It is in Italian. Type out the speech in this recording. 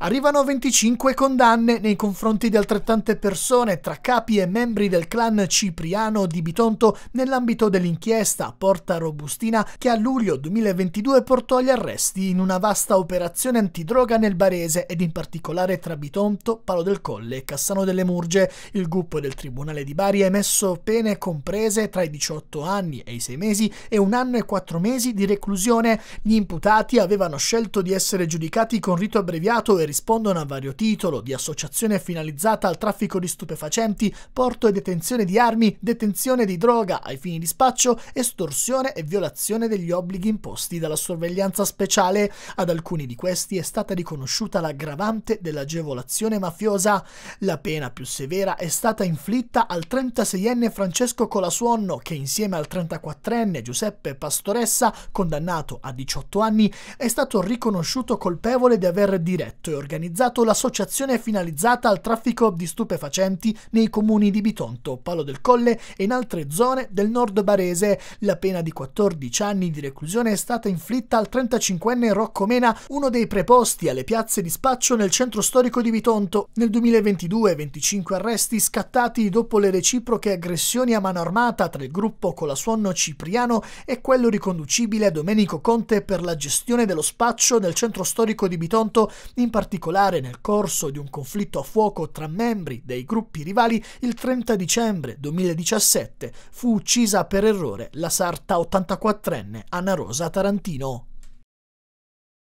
Arrivano 25 condanne nei confronti di altrettante persone tra capi e membri del clan Cipriano di Bitonto nell'ambito dell'inchiesta Porta Robustina che a luglio 2022 portò agli arresti in una vasta operazione antidroga nel Barese ed in particolare tra Bitonto, Palo del Colle e Cassano delle Murge. Il gruppo del Tribunale di Bari ha emesso pene comprese tra i 18 anni e i 6 mesi e un anno e 4 mesi di reclusione. Gli imputati avevano scelto di essere giudicati con rito abbreviato e rispondono a vario titolo di associazione finalizzata al traffico di stupefacenti, porto e detenzione di armi, detenzione di droga ai fini di spaccio, estorsione e violazione degli obblighi imposti dalla sorveglianza speciale. Ad alcuni di questi è stata riconosciuta l'aggravante dell'agevolazione mafiosa. La pena più severa è stata inflitta al 36enne Francesco Colasuonno che insieme al 34enne Giuseppe Pastoressa, condannato a 18 anni, è stato riconosciuto colpevole di aver diretto e organizzato l'associazione finalizzata al traffico di stupefacenti nei comuni di Bitonto, Palo del Colle e in altre zone del nord barese. La pena di 14 anni di reclusione è stata inflitta al 35enne Rocco Mena, uno dei preposti alle piazze di spaccio nel centro storico di Bitonto. Nel 2022 25 arresti scattati dopo le reciproche aggressioni a mano armata tra il gruppo Colasuonno Cipriano e quello riconducibile a Domenico Conte per la gestione dello spaccio nel centro storico di Bitonto, in particolare particolare nel corso di un conflitto a fuoco tra membri dei gruppi rivali il 30 dicembre 2017 fu uccisa per errore la sarta 84enne Anna Rosa Tarantino.